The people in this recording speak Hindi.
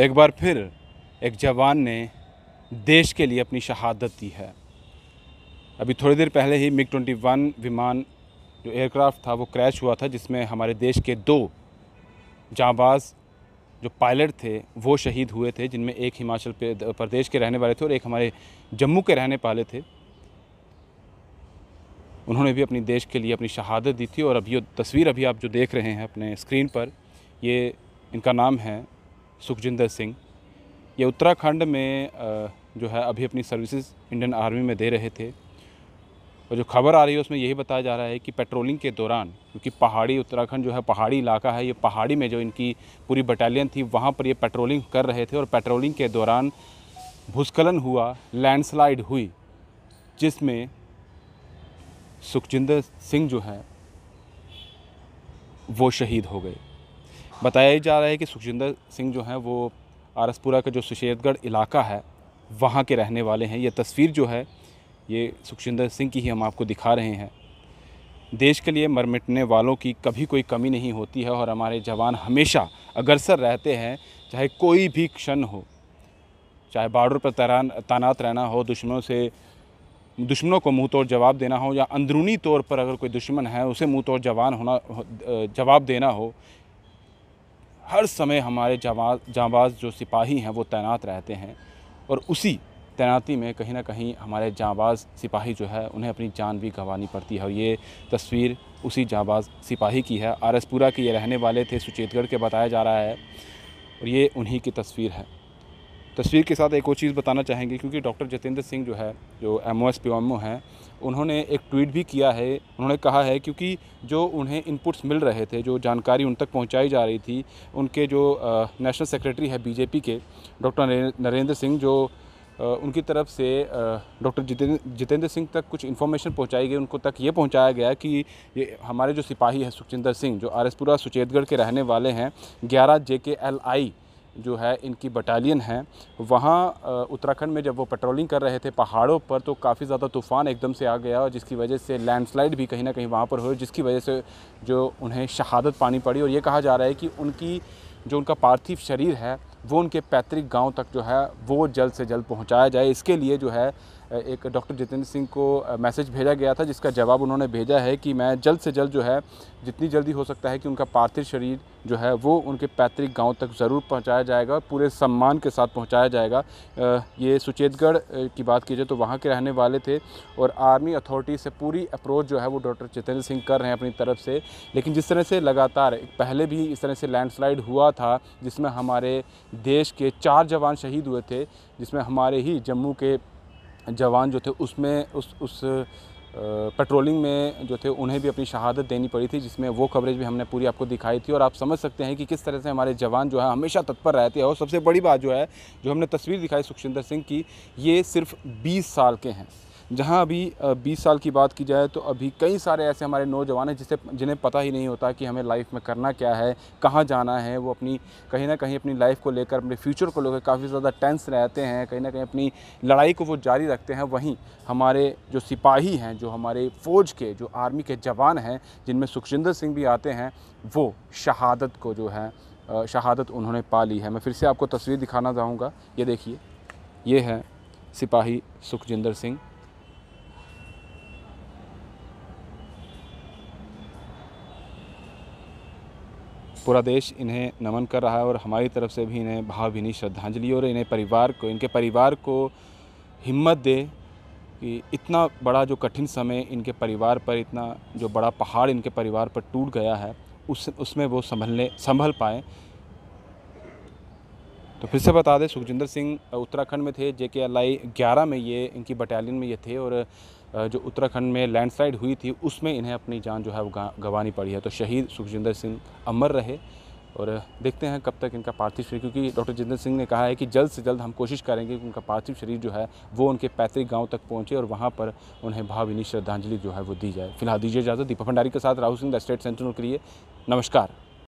एक बार फिर एक जवान ने देश के लिए अपनी शहादत दी है अभी थोड़ी देर पहले ही मिग 21 विमान जो एयरक्राफ्ट था वो क्रैश हुआ था जिसमें हमारे देश के दो जाबाज जो पायलट थे वो शहीद हुए थे जिनमें एक हिमाचल प्रदेश के रहने वाले थे और एक हमारे जम्मू के रहने वाले थे उन्होंने भी अपनी देश के लिए अपनी शहादत दी थी और अभी तस्वीर अभी आप जो देख रहे हैं अपने स्क्रीन पर ये इनका नाम है सुखजिंदर सिंह ये उत्तराखंड में जो है अभी अपनी सर्विसेज इंडियन आर्मी में दे रहे थे और जो खबर आ रही है उसमें यही बताया जा रहा है कि पेट्रोलिंग के दौरान क्योंकि पहाड़ी उत्तराखंड जो है पहाड़ी इलाका है ये पहाड़ी में जो इनकी पूरी बटालियन थी वहाँ पर ये पेट्रोलिंग कर रहे थे और पेट्रोलिंग के दौरान भूस्खलन हुआ लैंडस्लाइड हुई जिसमें सुखजिंदर सिंह जो है वो शहीद हो गए बताया ही जा रहा है कि सुखजिंदर सिंह जो हैं वो आरसपुरा का जो सुशेदगढ़ इलाका है वहाँ के रहने वाले हैं ये तस्वीर जो है ये सुखजिंदर सिंह की ही हम आपको दिखा रहे हैं देश के लिए मरमिटने वालों की कभी कोई कमी नहीं होती है और हमारे जवान हमेशा अग्रसर रहते हैं चाहे कोई भी क्षण हो चाहे बॉर्डर पर तैरान तैनात रहना हो दुश्मनों से दुश्मनों को मुँह तोड़ जवाब देना हो या अंदरूनी तौर पर अगर कोई दुश्मन है उसे मुँह तोड़ जवान होना जवाब देना हो हर समय हमारे जाबाज जाबाज जो सिपाही हैं वो तैनात रहते हैं और उसी तैनाती में कहीं ना कहीं हमारे जाबाज सिपाही जो है उन्हें अपनी जान भी गंवानी पड़ती है और ये तस्वीर उसी जाबाज सिपाही की है आरसपुरा के ये रहने वाले थे सुचेतगढ़ के बताया जा रहा है और ये उन्हीं की तस्वीर है तस्वीर के साथ एक और चीज़ बताना चाहेंगे क्योंकि डॉक्टर जितेंद्र सिंह जो है जो M O S P M O हैं उन्होंने एक ट्वीट भी किया है उन्होंने कहा है क्योंकि जो उन्हें इनपुट्स मिल रहे थे जो जानकारी उन तक पहुंचाई जा रही थी उनके जो नेशनल सेक्रेटरी है बीजेपी के डॉक्टर नरेंद्र सिंह जो उनकी तरफ से डॉक्टर जितेंद्र जितेंद्र सिंह तक कुछ इन्फॉर्मेशन पहुंचाई गई उनको तक ये पहुंचाया गया कि ये हमारे जो सिपाही हैं सुखचिंदर सिंह जो एसपुरा सुचेतगढ़ के रहने वाले हैं ग्यारह जे के एल आई जो है इनकी बटालियन है वहाँ उत्तराखंड में जब वो पेट्रोलिंग कर रहे थे पहाड़ों पर तो काफ़ी ज़्यादा तूफ़ान एकदम से आ गया और जिसकी वजह से लैंडस्लाइड भी कहीं ना कहीं वहाँ पर हो जिसकी वजह से जो उन्हें शहादत पानी पड़ी और ये कहा जा रहा है कि उनकी जो उनका पार्थिव शरीर है वो उनके पैतृक गाँव तक जो है वो जल्द से जल्द पहुँचाया जाए इसके लिए जो है एक डॉक्टर जितेंद्र सिंह को मैसेज भेजा गया था जिसका जवाब उन्होंने भेजा है कि मैं जल्द से जल्द जो है जितनी जल्दी हो सकता है कि उनका पार्थिव शरीर जो है वो उनके पैतृक गांव तक ज़रूर पहुंचाया जाएगा पूरे सम्मान के साथ पहुंचाया जाएगा ये सुचेतगढ़ की बात की जाए तो वहाँ के रहने वाले थे और आर्मी अथॉरिटी से पूरी अप्रोच जो है वो डॉक्टर जितेंद्र सिंह कर रहे हैं अपनी तरफ से लेकिन जिस तरह से लगातार पहले भी इस तरह से लैंडस्लाइड हुआ था जिसमें हमारे देश के चार जवान शहीद हुए थे जिसमें हमारे ही जम्मू के जवान जो थे उसमें उस उस पेट्रोलिंग में जो थे उन्हें भी अपनी शहादत देनी पड़ी थी जिसमें वो कवरेज भी हमने पूरी आपको दिखाई थी और आप समझ सकते हैं कि किस तरह से हमारे जवान जो है हमेशा तत्पर रहते हैं और सबसे बड़ी बात जो है जो हमने तस्वीर दिखाई सुखशिंदर सिंह की ये सिर्फ बीस साल के हैं जहाँ अभी बीस साल की बात की जाए तो अभी कई सारे ऐसे हमारे नौजवान हैं जिसे जिन्हें पता ही नहीं होता कि हमें लाइफ में करना क्या है कहाँ जाना है वो अपनी कहीं ना कहीं अपनी लाइफ को लेकर अपने फ्यूचर को लेकर काफ़ी ज़्यादा टेंस रहते हैं कहीं ना कहीं अपनी लड़ाई को वो जारी रखते हैं वहीं हमारे जो सिपाही हैं जो हमारे फ़ौज के जो आर्मी के जवान हैं जिनमें सुखजिंदर सिंह भी आते हैं वो शहादत को जो है शहादत उन्होंने पा ली है मैं फिर से आपको तस्वीर दिखाना चाहूँगा ये देखिए ये है सिपाही सुखजिंदर सिंह पूरा देश इन्हें नमन कर रहा है और हमारी तरफ से भी इन्हें भावभीनी श्रद्धांजलि और इन्हें परिवार को इनके परिवार को हिम्मत दे कि इतना बड़ा जो कठिन समय इनके परिवार पर इतना जो बड़ा पहाड़ इनके परिवार पर टूट गया है उस उसमें वो संभलने संभल पाए तो फिर से बता दें सुखजिंदर सिंह उत्तराखंड में थे जे के एल आई ग्यारह में ये इनकी बटालियन में ये थे और जो उत्तराखंड में लैंडस्लाइड हुई थी उसमें इन्हें अपनी जान जो है वो गंवानी पड़ी है तो शहीद सुखजिंदर सिंह अमर रहे और देखते हैं कब तक इनका पार्थिव शरीर क्योंकि डॉक्टर जितेंद्र सिंह ने कहा है कि जल्द से जल्द हम कोशिश करेंगे कि उनका पार्थिव शरीर जो है वो उनके पैतृक गांव तक पहुंचे और वहां पर उन्हें भावभीनी श्रद्धांजलि जो है वो दी जाए फिलहाल दीजिए इजाज़त दीपक भंडारी के साथ Rahul Singh the State Sentinel के लिए नमस्कार